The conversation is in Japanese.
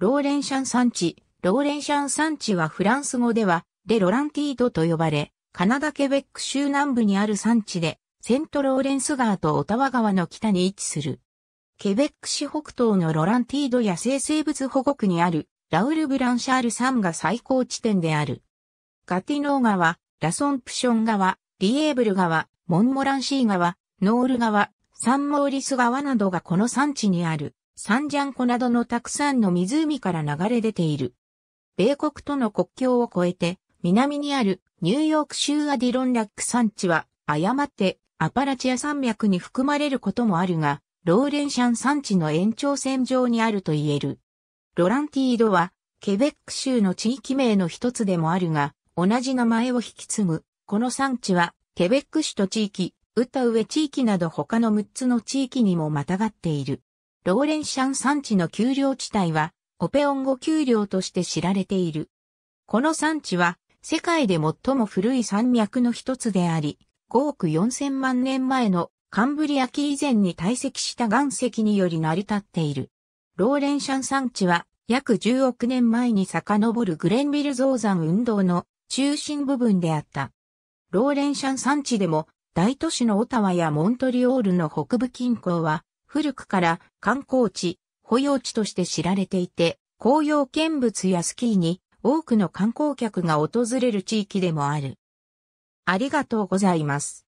ローレンシャン産地。ローレンシャン産地はフランス語では、レ・ロランティードと呼ばれ、カナダ・ケベック州南部にある産地で、セント・ローレンス川とオタワ川の北に位置する。ケベック市北東のロランティード野生生物保護区にある、ラウル・ブランシャール山が最高地点である。ガティノー川、ラソンプション川、リエーブル川、モンモランシー川、ノール川、サンモーリス川などがこの産地にある。サンジャンコなどのたくさんの湖から流れ出ている。米国との国境を越えて、南にあるニューヨーク州アディロンラック山地は、誤ってアパラチア山脈に含まれることもあるが、ローレンシャン山地の延長線上にあると言える。ロランティードは、ケベック州の地域名の一つでもあるが、同じ名前を引き継ぐ。この産地は、ケベック州と地域、ウタウエ地域など他の6つの地域にもまたがっている。ローレンシャン山地の丘陵地帯は、オペオンゴ丘陵として知られている。この山地は、世界で最も古い山脈の一つであり、5億4000万年前のカンブリア紀以前に堆積した岩石により成り立っている。ローレンシャン山地は、約10億年前に遡るグレンビル造山運動の中心部分であった。ローレンシャン山地でも、大都市のオタワやモントリオールの北部近郊は、古くから観光地、保養地として知られていて、紅葉見物やスキーに多くの観光客が訪れる地域でもある。ありがとうございます。